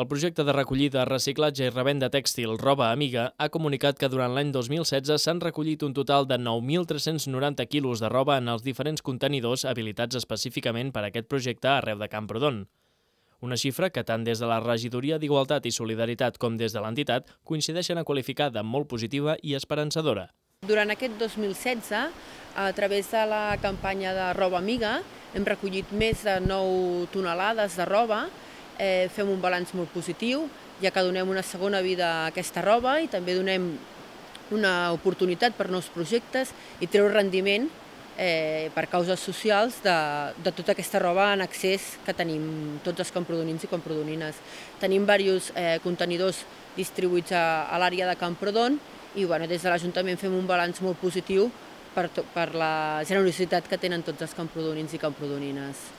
El projecte de recollida, reciclatge i revenda tèxtil Roba Amiga ha comunicat que durant l'any 2016 s'han recollit un total de 9.390 quilos de roba en els diferents contenidors habilitats específicament per a aquest projecte arreu de Camprodon. Una xifra que tant des de la Regidoria d'Igualtat i Solidaritat com des de l'entitat coincideixen a qualificar de molt positiva i esperançadora. Durant aquest 2016, a través de la campanya de Roba Amiga, hem recollit més de 9 tonelades de roba eh, fem un balanç molt positiu, ja que donem una segona vida a aquesta roba i també donem una oportunitat per nous projectes i treure rendiment eh, per causes socials de, de tota aquesta roba en accés que tenim tots els camprodonins i camprodonines. Tenim diversos eh, contenidors distribuïts a, a l'àrea de Camprodon i bueno, des de l'Ajuntament fem un balanç molt positiu per, per la generositat que tenen tots els camprodonins i camprodonines.